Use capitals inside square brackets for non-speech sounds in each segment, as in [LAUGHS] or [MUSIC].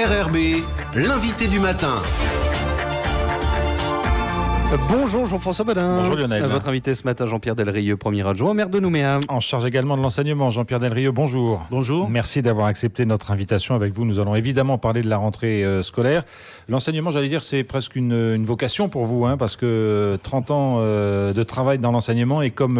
RRB, l'invité du matin. Bonjour Jean-François Badin. Bonjour Lionel. Votre invité ce matin, Jean-Pierre Delrieux, premier adjoint, maire de Nouméa. En charge également de l'enseignement, Jean-Pierre Delrieux, bonjour. Bonjour. Merci d'avoir accepté notre invitation avec vous. Nous allons évidemment parler de la rentrée euh, scolaire. L'enseignement, j'allais dire, c'est presque une, vocation pour vous, hein, parce que 30 euh, ans euh, de travail dans l'enseignement et comme,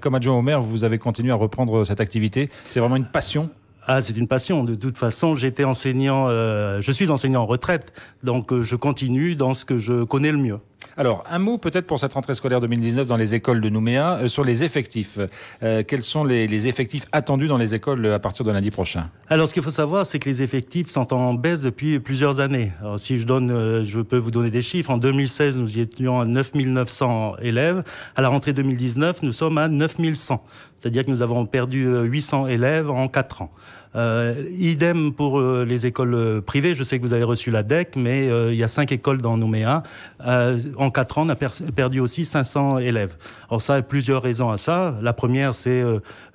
comme adjoint au maire, vous avez continué à reprendre cette activité. C'est vraiment une passion ah, c'est une passion. De toute façon, j'étais enseignant, euh, je suis enseignant en retraite, donc euh, je continue dans ce que je connais le mieux. Alors, un mot peut-être pour cette rentrée scolaire 2019 dans les écoles de Nouméa euh, sur les effectifs. Euh, quels sont les, effectifs attendus dans les écoles euh, à partir de lundi prochain Alors, ce qu'il faut savoir, c'est que les effectifs sont en baisse depuis plusieurs années. si je donne, je peux vous donner des chiffres. En 2016, nous y étions à 9900 élèves. À la rentrée 2019, nous sommes à 9100. C'est-à-dire que nous avons perdu 800 élèves en 4 ans. Euh, idem pour euh, les écoles euh, privées. Je sais que vous avez reçu la DEC, mais il y a cinq écoles dans Nouméa. en quatre ans, on a perdu aussi 500 élèves. Alors ça a plusieurs raisons à ça. La première, c'est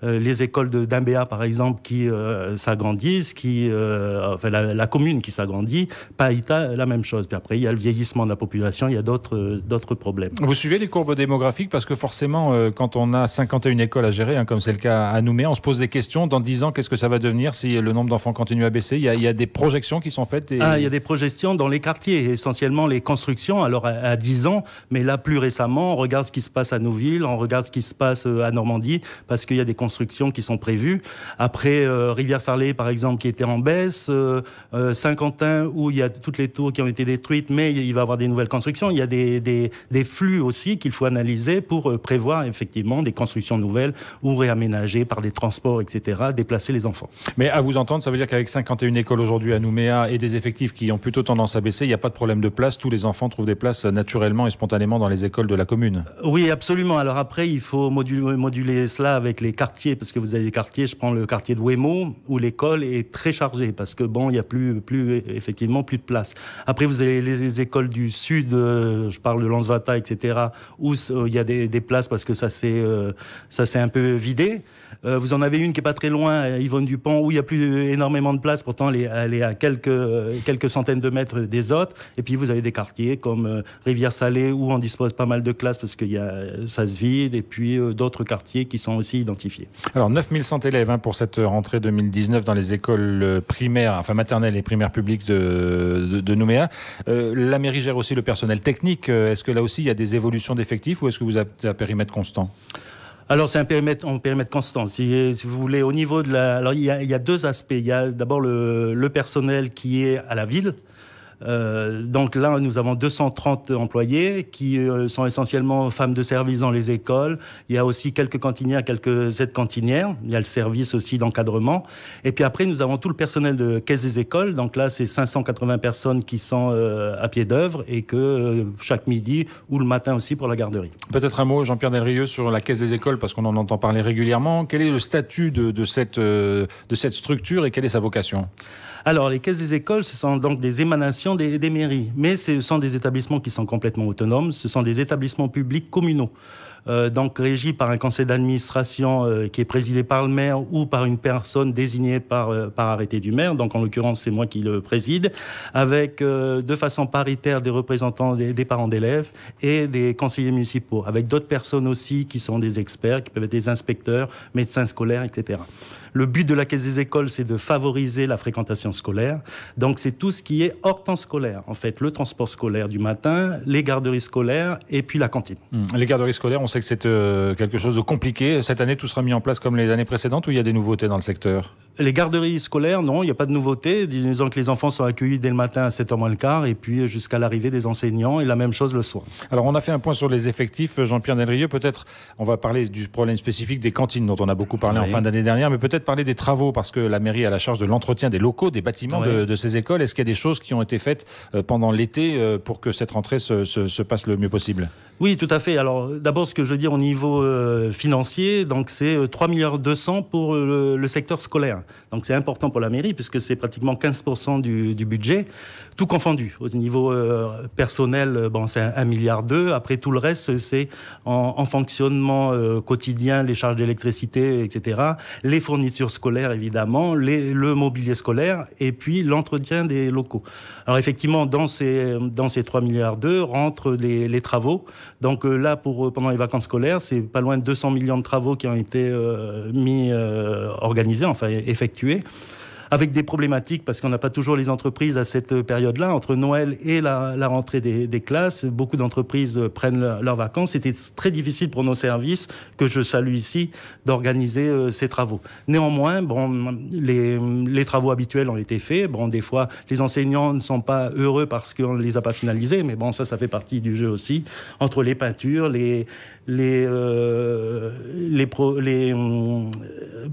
euh, les écoles d'Imbéa, par exemple, qui euh, s'agrandissent, qui, euh, enfin, la, commune qui s'agrandit, Païta, la même chose. Puis après, il y a le vieillissement de la population, il y a d'autres d'autres problèmes. Vous suivez les courbes démographiques parce que forcément, quand on a 51 écoles à gérer, hein, comme c'est le cas à Nouméa, on se pose des questions. Dans 10 ans, qu'est-ce que ça va devenir si le nombre d'enfants continue à baisser il y, a, des projections qui sont faites ah, il y a des projections dans les quartiers, essentiellement les constructions, alors à, à 10 ans, mais là, plus récemment, on regarde ce qui se passe à Nouville, on regarde ce qui se passe à Normandie, parce qu'il y a des constructions qui sont prévues. Après euh, rivière sarlé par exemple, qui était en baisse, euh, euh, Saint-Quentin, où il y a toutes les tours qui ont été détruites, mais il va y avoir des nouvelles constructions. Il y a des, des, flux aussi qu'il faut analyser pour prévoir effectivement des constructions nouvelles ou réaménager par des transports, etc., déplacer les enfants. Mais à vous entendre, ça veut dire qu'avec 51 écoles aujourd'hui à Nouméa et des effectifs qui ont plutôt tendance à baisser, il n'y a pas de problème de place. Tous les enfants trouvent des places naturellement et spontanément dans les écoles de la commune. Oui, absolument. Alors après, il faut moduler, cela avec les, quartiers parce que vous avez des quartiers, je prends le quartier de Wemo, où l'école est très chargée, parce que bon, il n'y a plus, plus, effectivement, plus de place. Après, vous avez les, écoles du sud, euh, je parle de Lansvata, etc., où euh, il y a des, places parce que ça s'est, euh, ça c'est un peu vidé. vous en avez une qui est pas très loin, Yvonne Dupont, où il n'y a plus énormément de place pourtant elle est, à quelques, quelques centaines de mètres des autres. Et puis vous avez des quartiers comme Rivière-Salée, où on dispose pas mal de classes parce que y a, ça se vide, et puis d'autres quartiers qui sont aussi identifiés. Alors 9100 élèves hein, pour cette rentrée 2019 dans les écoles euh, primaires, enfin maternelles et primaires publiques de, de, Nouméa. Euh, la mairie gère aussi le personnel technique. Euh, est-ce que là aussi il y a des évolutions d'effectifs ou est-ce que vous avez un périmètre constant alors c'est un périmètre un périmètre constant. Si, vous voulez, au niveau de la, alors il y a, il y a deux aspects. Il y a d'abord le, le, personnel qui est à la ville, euh, donc là, nous avons 230 employés qui euh, sont essentiellement femmes de service dans les écoles. Il y a aussi quelques cantinières, quelques aides cantinières. Il y a le service aussi d'encadrement. Et puis après, nous avons tout le personnel de caisse des écoles. Donc là, c'est 580 personnes qui sont euh, à pied d'œuvre et que chaque midi ou le matin aussi pour la garderie. Peut-être un mot, Jean-Pierre Delrieux, sur la caisse des écoles parce qu'on en entend parler régulièrement. Quel est le statut de, de, cette, de cette structure et quelle est sa vocation Alors, les caisses des écoles, ce sont donc des émanations des, des mairies, mais ce sont des établissements qui sont complètement autonomes, ce sont des établissements publics communaux. Euh, donc régis par un conseil d'administration euh, qui est présidé par le maire ou par une personne désignée euh, par, arrêté du maire. Donc en l'occurrence, c'est moi qui le préside, avec de façon paritaire des représentants des parents d'élèves et des conseillers municipaux, avec d'autres personnes aussi qui sont des experts, qui peuvent être des inspecteurs, médecins scolaires, etc. Le but de la Caisse des écoles, c'est de favoriser la fréquentation scolaire. Donc, c'est tout ce qui est hors temps scolaire. En fait, le transport scolaire du matin, les garderies scolaires et puis la cantine. Hmm. Les garderies scolaires, on sait que c'est euh, quelque chose de compliqué. Cette année, tout sera mis en place comme les années précédentes ou il y a des nouveautés dans le secteur les garderies scolaires, non, il n'y a pas de nouveauté. Disons que les enfants sont accueillis dès le matin à 7h moins le quart et puis jusqu'à l'arrivée des enseignants et la même chose le soir. Alors on a fait un point sur les effectifs. Euh, Jean-Pierre Delrieux, peut-être on va parler du problème spécifique des cantines dont on a beaucoup parlé en fin d'année dernière, mais peut-être parler des travaux parce que la mairie a la charge de l'entretien des locaux, des bâtiments de, ces écoles. Est-ce qu'il y a des choses qui ont été faites euh, pendant l'été euh, pour que cette rentrée se, passe le mieux possible Oui, tout à fait. Alors d'abord ce que je veux dire au niveau financier, donc c'est 3,2 milliards pour le secteur scolaire. Donc c'est important pour la mairie puisque c'est pratiquement 15% du, budget, tout confondu. Au niveau euh, personnel, euh, bon, c'est 1,2 milliard. Après tout le reste, c'est en, fonctionnement euh, quotidien, les charges d'électricité, etc. Les fournitures scolaires, évidemment, les, le mobilier scolaire et puis l'entretien des locaux. Alors effectivement, dans ces, dans ces 3 milliards rentrent les, travaux. Donc là, pour, pendant les vacances scolaires, c'est pas loin de 200 millions de travaux qui ont été mis, organisés, enfin, effectué avec des problématiques parce qu'on n'a pas toujours les entreprises à cette période-là. Entre Noël et la, rentrée des, classes, beaucoup d'entreprises prennent leurs vacances. C'était très difficile pour nos services, que je salue ici, d'organiser euh, ces travaux. Néanmoins, bon, les, travaux habituels ont été faits. Bon, des fois, les enseignants ne sont pas heureux parce qu'on ne les a pas finalisés, mais bon, ça, ça fait partie du jeu aussi. Entre les peintures, les, les, euh, les, euh,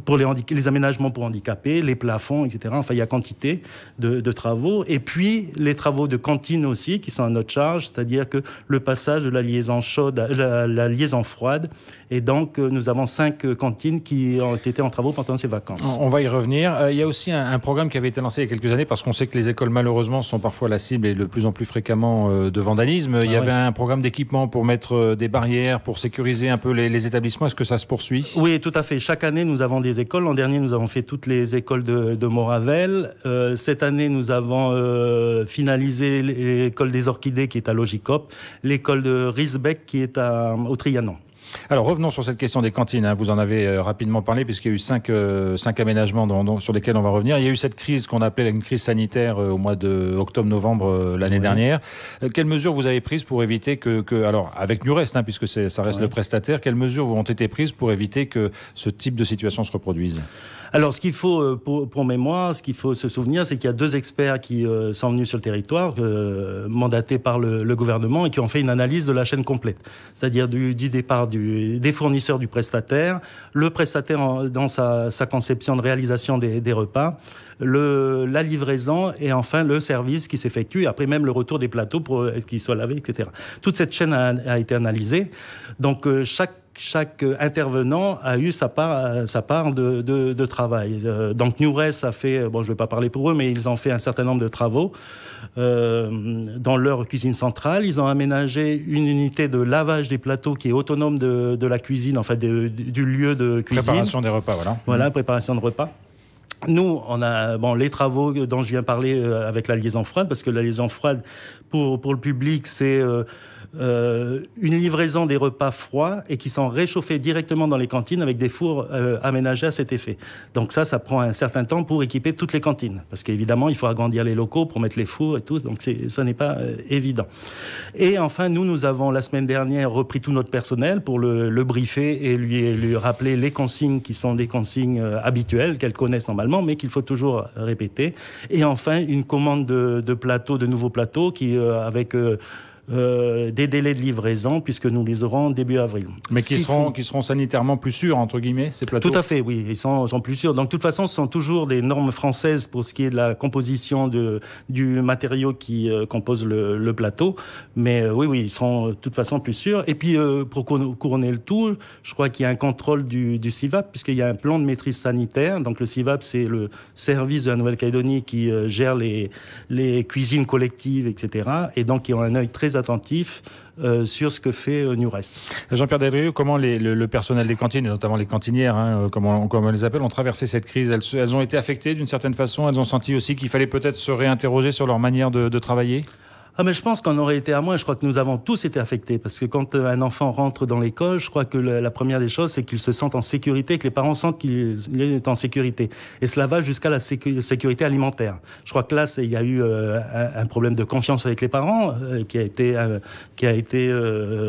pour les aménagements pour handicapés, les plafonds, Enfin, il y a quantité de, travaux. Et puis, les travaux de cantine aussi, qui sont à notre charge, c'est-à-dire que le passage de la liaison chaude à la, liaison froide. Et donc, euh, nous avons cinq euh, cantines qui ont été en travaux pendant ces vacances. On va y revenir. Euh, il y a aussi un, programme qui avait été lancé il y a quelques années, parce qu'on sait que les écoles, malheureusement, sont parfois la cible et de plus en plus fréquemment de vandalisme. Il y ah avait un programme d'équipement pour mettre des barrières, pour sécuriser un peu les, établissements. Est-ce que ça se poursuit Oui, tout à fait. Chaque année, nous avons des écoles. L'an dernier, nous avons fait toutes les écoles de Moravel. Euh, cette année, nous avons euh, finalisé l'école des orchidées qui est à Logicop, l'école de Riesbeck qui est à, au Trianon. Alors revenons sur cette question des cantines. Hein. Vous en avez euh, rapidement parlé puisqu'il y a eu cinq, aménagements sur lesquels on va revenir. Il y a eu cette crise qu'on appelait une crise sanitaire au mois doctobre octobre-novembre l'année dernière. quelles mesures vous avez prises pour éviter que, que alors avec Nurest, hein, puisque ça reste le prestataire, quelles mesures ont été prises pour éviter que ce type de situation se reproduise alors, ce qu'il faut euh, pour, mémoire, ce qu'il faut se souvenir, c'est qu'il y a deux experts qui euh, sont venus sur le territoire, euh, mandatés par le, gouvernement, et qui ont fait une analyse de la chaîne complète, c'est-à-dire du, départ du, des fournisseurs du prestataire, le prestataire dans sa, conception de réalisation des, repas, le, la livraison et enfin le service qui s'effectue, et après même le retour des plateaux pour qu'ils soient lavés, etc. Toute cette chaîne a, été analysée. Donc, chaque chaque euh, intervenant a eu sa part, euh, sa part de, travail. Euh, donc donc Newres a fait, bon je ne vais pas parler pour eux, mais ils ont fait un certain nombre de travaux dans leur cuisine centrale. Ils ont aménagé une unité de lavage des plateaux qui est autonome de, la cuisine, en fait du lieu de cuisine. Préparation des repas, voilà. Voilà, préparation de repas. Nous, on a bon, les travaux dont je viens parler avec la liaison froide, parce que la liaison froide, pour, pour le public, c'est... Euh, une livraison des repas froids et qui sont réchauffés directement dans les cantines avec des fours euh, aménagés à cet effet. Donc ça, ça prend un certain temps pour équiper toutes les cantines, parce qu'évidemment, il faut agrandir les locaux pour mettre les fours et tout, donc ça n'est pas euh, évident. Et enfin, nous, nous avons la semaine dernière repris tout notre personnel pour le, briefer et lui, rappeler les consignes qui sont des consignes habituelles qu'elles connaissent normalement, mais qu'il faut toujours répéter. Et enfin, une commande de plateaux, de nouveaux plateaux, qui avec euh, des délais de livraison, puisque nous les aurons début avril. Mais qui seront, qui seront sanitairement plus sûrs, entre guillemets, ces plateaux Tout à fait, oui, ils sont, sont plus sûrs. Donc, de toute façon, ce sont toujours des normes françaises pour ce qui est de la composition de, du matériau qui euh, compose le, plateau. Mais euh, oui, oui, ils seront de toute façon plus sûrs. Et puis, pour couronner le tout, je crois qu'il y a un contrôle du, CIVAP, puisqu'il y a un plan de maîtrise sanitaire. Donc, le CIVAP, c'est le service de la Nouvelle-Calédonie qui gère les, les cuisines collectives, etc. Et donc, ils ont un œil très attentif euh, sur ce que fait euh, New Rest. Jean-Pierre Dadrieux, comment le, personnel des cantines, et notamment les cantinières, hein, euh, comme, on, les appelle, ont traversé cette crise elles, ont été affectées d'une certaine façon Elles ont senti aussi qu'il fallait peut-être se réinterroger sur leur manière de travailler ah mais je pense qu'on aurait été à moins. Je crois que nous avons tous été affectés parce que quand euh, un enfant rentre dans l'école, je crois que la première des choses c'est qu'il se sente en sécurité, que les parents sentent qu'il est en sécurité. Et cela va jusqu'à la sécurité alimentaire. Je crois que là il y a eu euh, un problème de confiance avec les parents euh, qui a été qui a été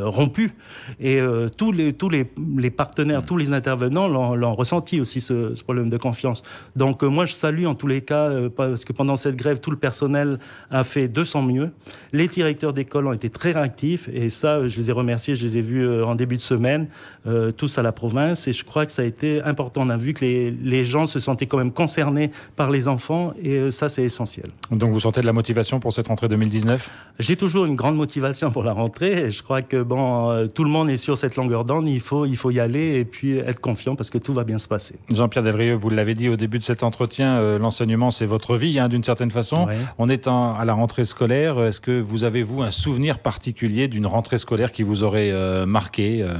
rompu. Et tous les tous les, partenaires, tous les intervenants l'ont ressenti aussi ce, ce, problème de confiance. Donc moi je salue en tous les cas parce que pendant cette grève tout le personnel a fait de son mieux. Les directeurs d'école ont été très réactifs et ça, je les ai remerciés, je les ai vus euh, en début de semaine, euh, tous à la province et je crois que ça a été important. On a vu que les, les gens se sentaient quand même concernés par les enfants et euh, ça, c'est essentiel. Donc vous sentez de la motivation pour cette rentrée 2019 J'ai toujours une grande motivation pour la rentrée et je crois que bon, tout le monde est sur cette longueur d'onde, il faut, il faut y aller et puis être confiant parce que tout va bien se passer. Jean-Pierre Delrieux, vous l'avez dit au début de cet entretien, l'enseignement c'est votre vie hein, d'une certaine façon. On est à la rentrée scolaire. Est-ce que vous avez, vous, un souvenir particulier d'une rentrée scolaire qui vous aurait euh, marqué euh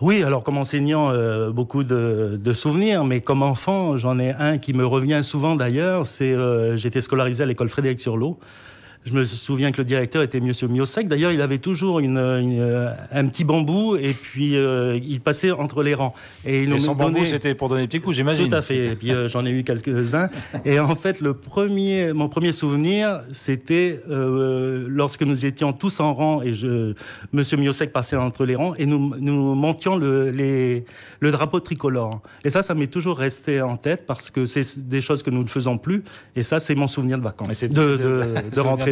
oui, alors comme enseignant, euh, beaucoup de, souvenirs, mais comme enfant, j'en ai un qui me revient souvent d'ailleurs. C'est j'étais scolarisé à l'école Frédéric Surlot, je me souviens que le directeur était Monsieur Miosek. D'ailleurs, il avait toujours une, euh, un petit bambou et puis euh, il passait entre les rangs. Et, il et son bambou, c'était pour donner des petits coups, j'imagine. Tout à fait. Et puis euh, j'en ai eu quelques-uns. [LAUGHS] Et en fait, le premier, mon premier souvenir, c'était euh, lorsque nous étions tous en rang et je, Monsieur Miosek passait entre les rangs et nous, nous montions le, les, le drapeau tricolore. Et ça, ça m'est toujours resté en tête parce que c'est des choses que nous ne faisons plus. Et ça, c'est mon souvenir de vacances, de, de, de, [LAUGHS]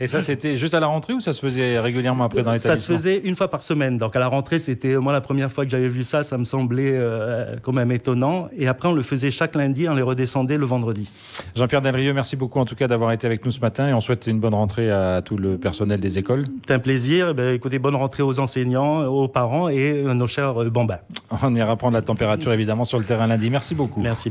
Et ça, c'était juste à la rentrée ou ça se faisait régulièrement après dans l'établissement Ça se faisait une fois par semaine. Donc à la rentrée, c'était moi la première fois que j'avais vu ça, ça me semblait euh, quand même étonnant. Et après, on le faisait chaque lundi, on les redescendait le vendredi. Jean-Pierre Delrieux, merci beaucoup en tout cas d'avoir été avec nous ce matin et on souhaite une bonne rentrée à tout le personnel des écoles. C'est un plaisir. Eh ben écoutez, bonne rentrée aux enseignants, aux parents et à euh, nos chers euh, bambins. On ira prendre la température évidemment sur le terrain lundi. Merci beaucoup. Merci.